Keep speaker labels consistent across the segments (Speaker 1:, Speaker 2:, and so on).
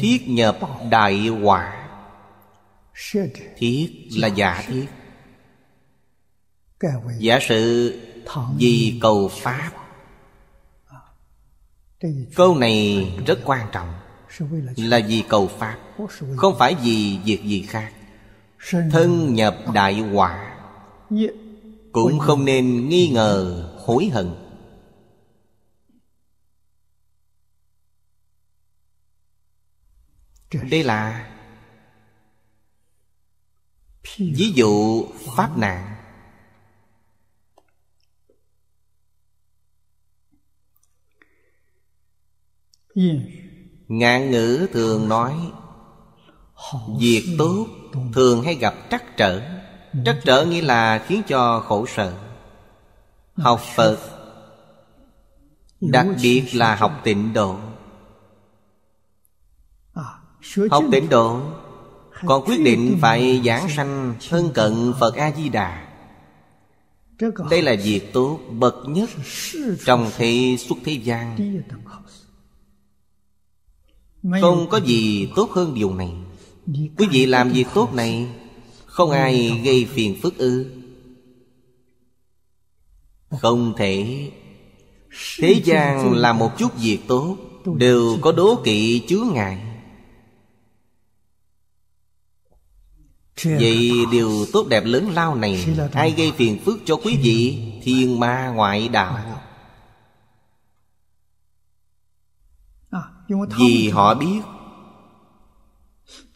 Speaker 1: Thiết nhập đại quả Thiết là giả thiết Giả sự vì cầu Pháp Câu này rất quan trọng Là vì cầu Pháp Không phải vì việc gì khác Thân nhập đại quả Cũng không nên nghi ngờ hối hận đây là ví dụ pháp nạn ngạn ngữ thường nói việc tốt thường hay gặp trắc trở trắc trở nghĩa là khiến cho khổ sở học phật
Speaker 2: đặc biệt là học
Speaker 1: tịnh độ Học tịnh độ Còn quyết định phải giảng sanh thân cận Phật A-di-đà Đây là việc tốt bậc nhất Trong thế xuất thế gian Không có gì tốt hơn điều này Quý vị làm việc tốt này Không ai gây phiền phức ư Không thể Thế gian làm một chút việc tốt Đều có đố kỵ chứa ngại Vậy điều tốt đẹp lớn lao này Ai gây phiền phức cho quý vị Thiên ma ngoại đạo à, Vì họ biết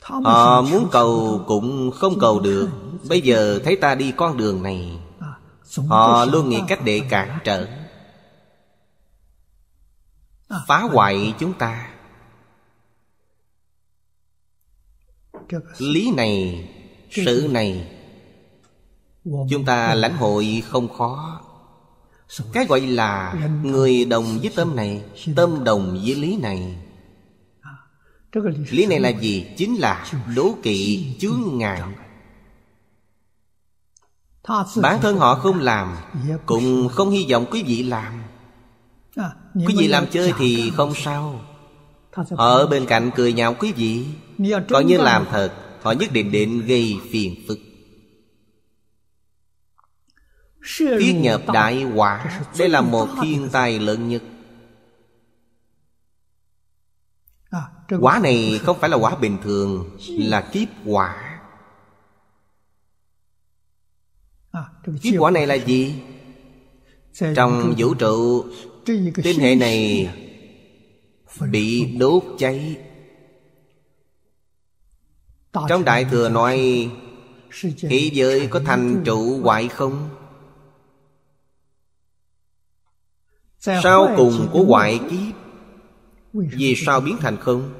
Speaker 1: Họ muốn cầu cũng không cầu được Bây giờ thấy ta đi con đường này à, Họ luôn nghĩ cách để cản trở à, Phá hoại chúng ta Lý này sự này chúng ta lãnh hội không khó cái gọi là người đồng với tâm này tâm đồng với lý này lý này là gì chính là đố kỵ chướng ngại bản thân họ không làm cũng không hy vọng quý vị làm quý vị làm chơi thì không sao ở bên cạnh cười nhạo quý vị còn như làm thật Họ nhất định đến gây phiền phức Tiết nhập đại quả Đây là một thiên tai lớn nhất Quả này không phải là quả bình thường Là kiếp quả Kiếp quả này là gì? Trong vũ trụ Tinh hệ này Bị đốt cháy trong Đại Thừa nói Thế giới có thành trụ hoại không? Sau cùng của hoại kiếp Vì sao biến thành không?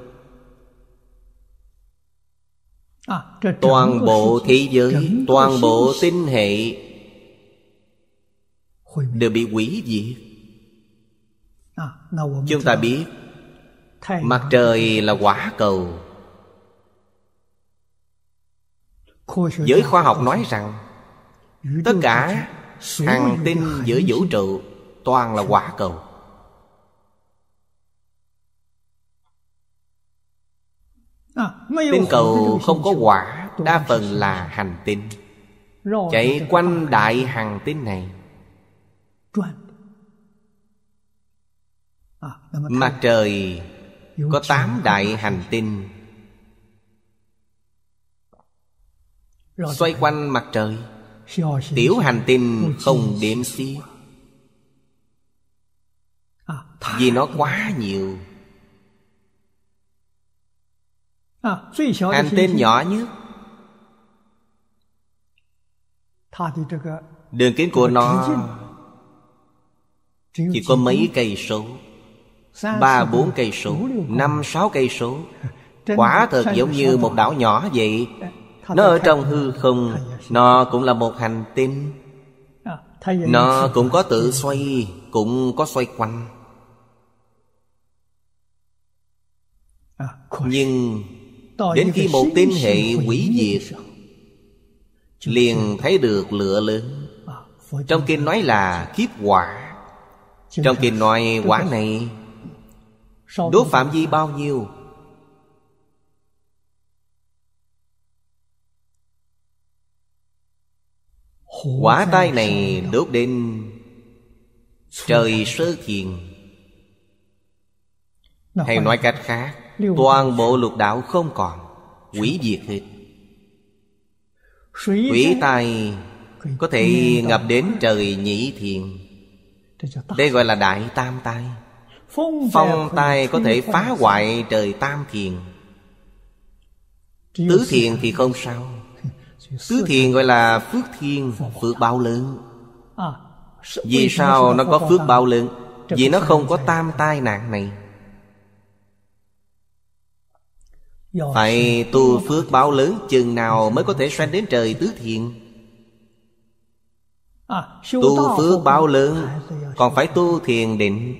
Speaker 1: À, toàn bộ thế giới Toàn bộ tinh hệ Đều bị quỷ diệt à, Chúng ta biết Mặt trời là quả cầu giới khoa học nói rằng tất cả hàng tinh giữa vũ trụ toàn là quả cầu tinh cầu không có quả đa phần là hành tinh chạy quanh đại hành tinh này mặt trời có tám đại hành tinh xoay quanh mặt trời tiểu hành tinh oh, không điểm xi à, vì nó quá nhiều à, hành tinh nhỏ nhất đường kính của nó chỉ có mấy cây số ba bốn cây số năm sáu cây số quả thật giống như một đảo nhỏ vậy nó ở trong hư không Nó cũng là một hành tinh Nó cũng có tự xoay Cũng có xoay quanh à, Nhưng Đến khi một tinh hệ quỷ diệt Liền thấy được lửa lớn à, Trong kinh nói là kiếp quả Trong kinh nói quả này Đốt phạm vi bao nhiêu Quả tai này đốt đến Trời sơ thiền Hay nói cách khác Toàn bộ lục đạo không còn Quỷ diệt hết Quỷ tai Có thể ngập đến trời nhị thiền Đây gọi là đại tam tai Phong tai có thể phá hoại trời tam thiền Tứ thiền thì không sao Tứ thiền gọi là phước thiên Phước bao lớn Vì sao nó có phước bao lớn Vì nó không có tam tai nạn này Phải tu phước báo lớn chừng nào mới có thể sanh đến trời tứ thiện Tu phước báo lớn còn phải tu thiền định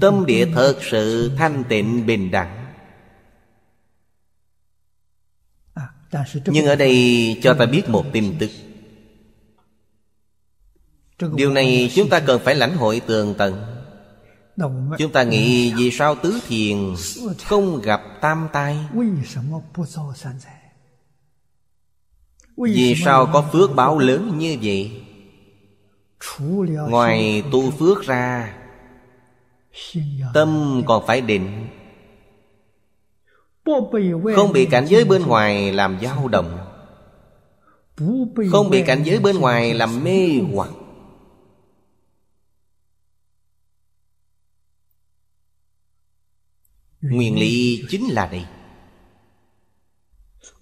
Speaker 1: Tâm địa thật sự thanh tịnh bình đẳng nhưng ở đây cho ta biết một tin tức điều này chúng ta cần phải lãnh hội tường tận chúng ta nghĩ vì sao tứ thiền không gặp tam tai vì sao có phước báo lớn như vậy ngoài tu phước ra tâm còn phải định không bị cảnh giới bên ngoài làm dao động Không bị cảnh giới bên ngoài làm mê hoặc Nguyên lý chính là đây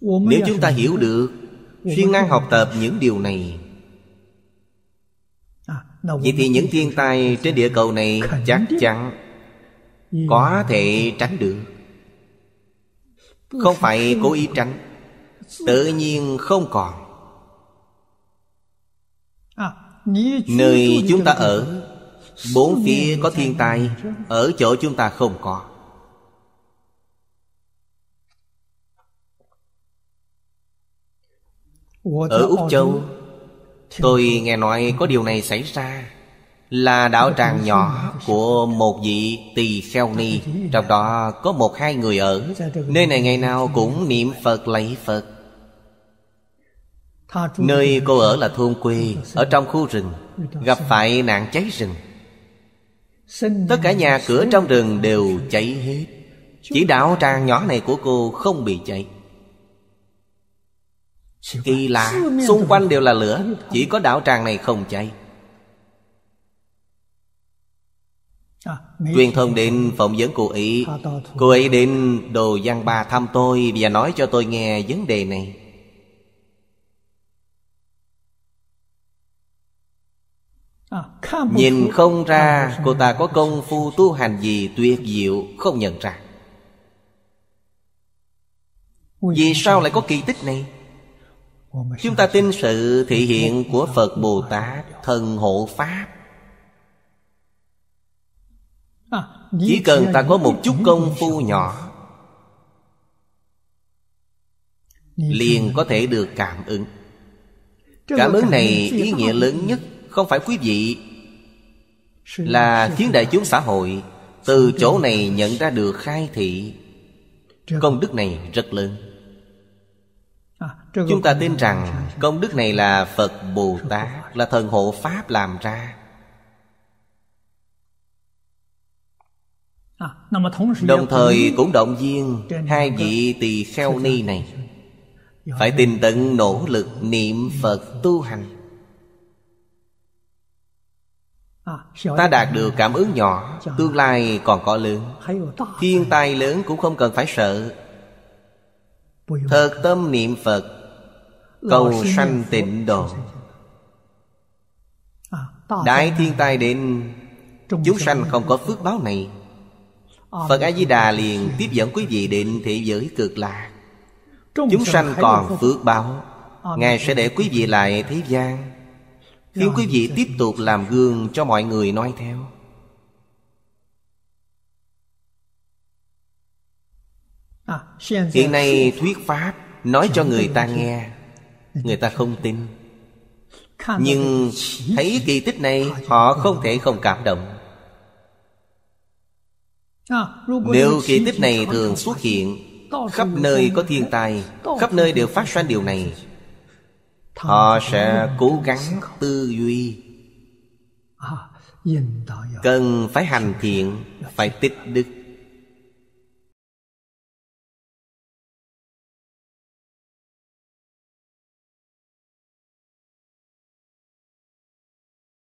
Speaker 1: Nếu chúng ta hiểu được Siêng năng học tập những điều này Vậy thì những thiên tai trên địa cầu này Chắc chắn Có thể tránh được không phải cố ý tránh tự nhiên không còn à, nơi chúng ta ở bốn phía có thiên tai ở chỗ chúng ta không có ở úc châu tôi nghe nói có điều này xảy ra là đạo tràng nhỏ của một vị tỳ kheo ni Trong đó có một hai người ở Nơi này ngày nào cũng niệm Phật lấy Phật Nơi cô ở là thôn quê Ở trong khu rừng Gặp phải nạn cháy rừng Tất cả nhà cửa trong rừng đều cháy hết Chỉ đạo tràng nhỏ này của cô không bị cháy Kỳ lạ Xung quanh đều là lửa Chỉ có đạo tràng này không cháy À, Truyền thông đến phỏng vấn cô ấy Cô ấy đến Đồ văn Ba thăm tôi Và nói cho tôi nghe vấn đề này à, Nhìn không ra cô ta có công phu tu hành gì tuyệt diệu không nhận ra Vì sao lại có kỳ tích này? Chúng ta tin sự thị hiện của Phật Bồ Tát Thần hộ Pháp chỉ cần ta có một chút công phu nhỏ liền có thể được cảm ứng cảm ứng này ý nghĩa lớn nhất không phải quý vị là khiến đại chúng xã hội từ chỗ này nhận ra được khai thị công đức này rất lớn à, chúng ta tin rằng công đức này là phật bồ tát là thần hộ pháp làm ra Đồng thời cũng động viên Hai vị tỳ kheo ni này Phải tin tận nỗ lực niệm Phật tu hành Ta đạt được cảm ứng nhỏ Tương lai còn có lớn Thiên tai lớn cũng không cần phải sợ Thật tâm niệm Phật
Speaker 2: Cầu sanh
Speaker 1: tịnh độ Đại thiên tai đến Chúng sanh không có phước báo này Phật A-di-đà liền tiếp dẫn quý vị đến thị giới cực lạc Chúng sanh còn phước báo Ngài sẽ để quý vị lại thế gian Khiến quý vị tiếp tục làm gương cho mọi người nói theo à, Hiện nay thuyết Pháp Nói cho người ta nghe Người ta không tin Nhưng thấy kỳ tích này Họ không thể không cảm động nếu kỳ tích này thường xuất hiện Khắp nơi có thiên tai Khắp nơi đều phát sinh điều này Họ sẽ cố gắng tư duy à, Cần phải hành thiện Phải tích đức